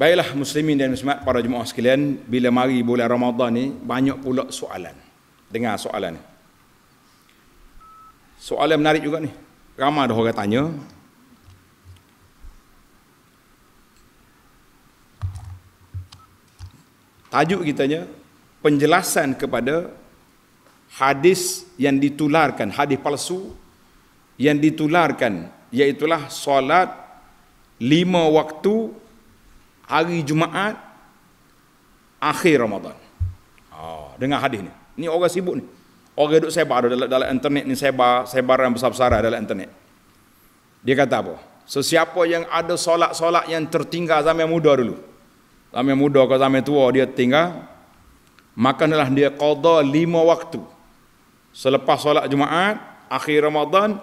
Baiklah muslimin dan muslimat para jemaah sekalian, bila mari bulan Ramadan ni banyak pula soalan. Dengar soalan ni. Soalan menarik juga ni. Ramai dah orang tanya. Tajuk kitanya penjelasan kepada hadis yang ditularkan, hadis palsu yang ditularkan iaitulah solat lima waktu hari Jumaat akhir Ramadan. Oh, dengar hadis ni. Ni orang sibuk ni. Orang duduk sebar dalam, dalam internet ni sebar, sebar yang besar-besar dalam internet. Dia kata apa? Sesiapa yang ada solat-solat yang tertinggal zaman muda dulu. Zaman muda ke zaman tua dia tinggal. Maka adalah dia qadha lima waktu. Selepas solat Jumaat, akhir Ramadan,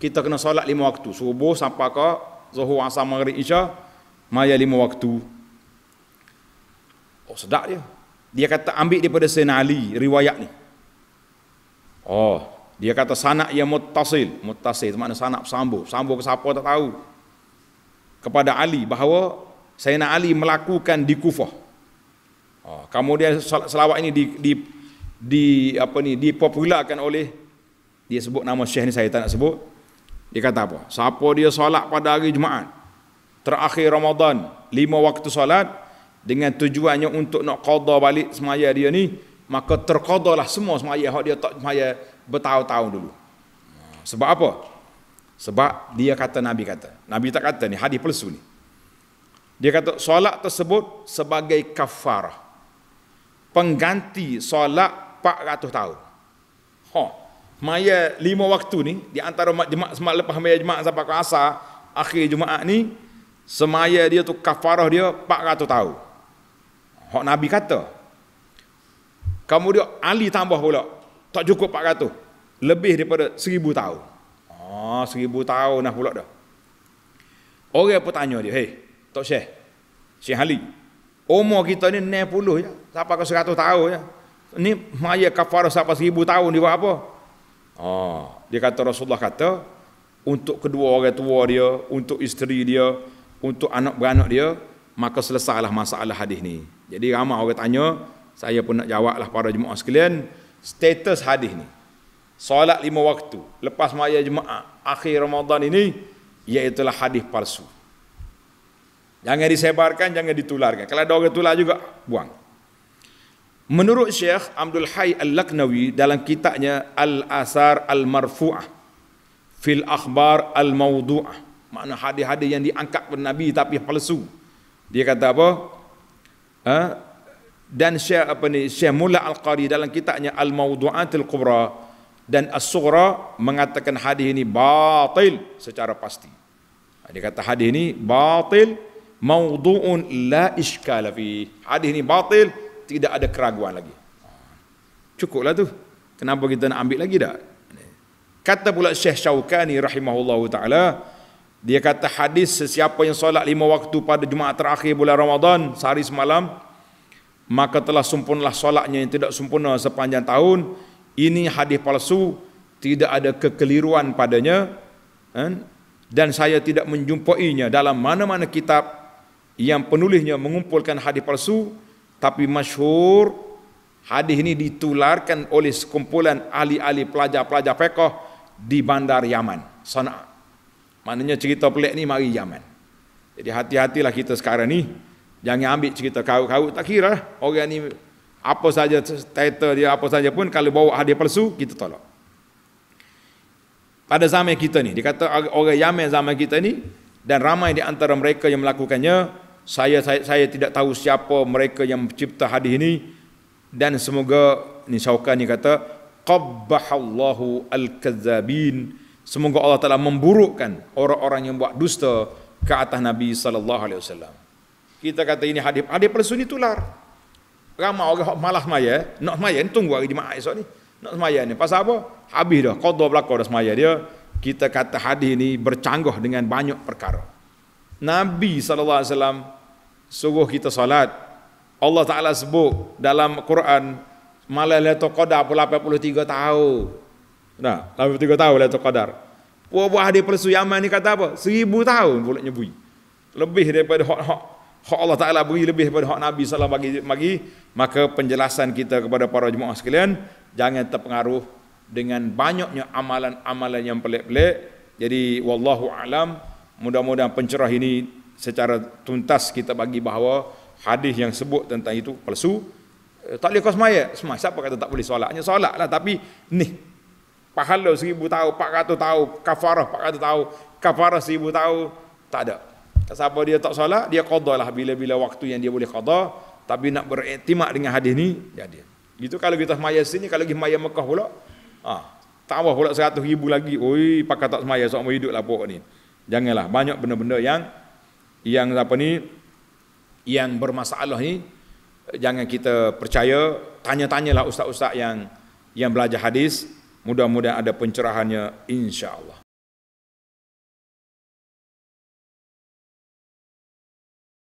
kita kena solat lima waktu. Subuh sampai ke Zuhur, Asam, Maghrib, isya. Maya lima waktu. Oh sedap dia. Dia kata ambil daripada Sayyidina Ali riwayat ni. Oh, dia kata sanak yang muttasil. Muttasil itu maknanya sanak sambung. Sambung ke siapa tak tahu. Kepada Ali bahawa Sayyidina Ali melakukan di Kufah. Oh, kemudian selawat ini di, di, di apa ni dipopularkan oleh dia sebut nama syekh ni saya tak nak sebut. Dia kata apa? Siapa dia solat pada hari Jumaat? terakhir Ramadan lima waktu salat dengan tujuannya untuk nak qada balik semaya dia ni maka terqadalah semua semaya hak dia tak semaya bertahun-tahun dulu sebab apa sebab dia kata nabi kata nabi tak kata ni hadis palsu ni dia kata solat tersebut sebagai kafarah pengganti solat 400 tahun ha maya lima waktu ni di antara jemaah semalam lepas maya jemaah sampai ke asar akhir jumaat ni semaya dia tu kafarah dia 400 tahun. Hak Nabi kata. Kamu dia Ali tambah pula. Tak cukup 400. Lebih daripada 1000 tahun. Oh, ah, 1000 tahun nah pula dah. Orang pun tanya dia, "Hei, Tok Syekh. Syekh Ali. Umur kita ni 90 ya. Siapa ke 100 tahun ya? Ni maya kafarah siapa 1000 tahun ni buat apa?" Oh, dia kata Rasulullah kata untuk kedua orang tua dia, untuk isteri dia, untuk anak beranak dia maka selesailah masalah hadis ni jadi ramai orang tanya saya pun nak jawablah para jemaah sekalian status hadis ni solat lima waktu lepas maya jemaah akhir Ramadan ini iaitu hadis palsu jangan disebarkan jangan ditularkan kalau ada orang tular juga buang menurut Syekh Abdul Hai Al-Laknawi dalam kitabnya Al-Asar Al-Marfu'ah fil akhbar al-mawdu'ah makna hadis-hadis yang diangkat oleh Nabi tapi palsu. Dia kata apa? Ha? Dan Syekh apa ni? Syekh Mulla Al-Qari dalam kitabnya Al-Mawdu'atil Kubra dan As-Sughra mengatakan hadis ini batil secara pasti. Ha, dia kata hadis ini batil mawdu'un la iskala fi. Hadis ini batil tidak ada keraguan lagi. Ha, cukuplah tu. Kenapa kita nak ambil lagi dah? Kata pula Syekh Syaukani rahimahullahu taala, dia kata hadis sesiapa yang solat lima waktu pada Jumaat terakhir bulan Ramadan sehari semalam maka telah sempurnalah solatnya yang tidak sempurna sepanjang tahun. Ini hadis palsu, tidak ada kekeliruan padanya eh? dan saya tidak menjumpainya dalam mana-mana kitab yang penulisnya mengumpulkan hadis palsu tapi masyhur hadis ini ditularkan oleh sekumpulan ahli-ahli pelajar-pelajar fiqh di bandar Yaman. Sana'a. Maknanya cerita pelik ni mari zaman. Jadi hati-hatilah kita sekarang ni. Jangan ambil cerita kau-kau tak kira lah. orang ni apa saja title dia apa saja pun kalau bawa hadiah palsu kita tolak. Pada zaman kita ni dikata orang zaman zaman kita ni dan ramai di antara mereka yang melakukannya saya saya, saya tidak tahu siapa mereka yang mencipta hadis ini dan semoga ni Syaukani kata qabbahallahu al-kazzabin Semoga Allah Taala memburukkan orang-orang yang buat dusta ke atas Nabi sallallahu alaihi wasallam. Kita kata ini hadis, hadis palsu ni tular. Ramai orang hok malas maya, nak maya tunggu hari jumaat esok ni. Nak semaya ni. Pasal apa? Habis dah qada berlaku dah semaya dia. Kita kata hadis ni bercanggah dengan banyak perkara. Nabi sallallahu alaihi wasallam suruh kita salat. Allah Taala sebut dalam Quran malailatul qada 83 tahun. Nah, tapi tiga tahun lah terkadar. buah Wah, di palsu Yaman ni kata apa? Seribu tahun pula nyebui. Lebih daripada hak-hak hak Allah Ta'ala beri lebih daripada hak Nabi SAW bagi, bagi maka penjelasan kita kepada para jemaah sekalian jangan terpengaruh dengan banyaknya amalan-amalan yang pelik-pelik jadi wallahu alam mudah-mudahan pencerah ini secara tuntas kita bagi bahawa hadis yang sebut tentang itu palsu eh, tak boleh kau semayak semayak siapa kata tak boleh solatnya solatlah tapi ni pahala seribu tahun, Pak kata tahun, kafarah pak kata tahun, kafarah seribu tahun, tak ada. Siapa dia tak salah, dia qadalah bila-bila waktu yang dia boleh qadah, tapi nak beriktimak dengan hadis ni, jadi. Gitu kalau kita semaya sini, kalau kita semaya Mekah pula, ha, tambah pula seratus ribu lagi, oi, pakai tak semaya, seorang hidup lah pokok ni. Janganlah, banyak benda-benda yang, yang apa ni, yang bermasalah ni, jangan kita percaya, tanya-tanyalah ustaz-ustaz yang, yang belajar hadis, Mudah-mudahan ada pencerahannya insya Allah.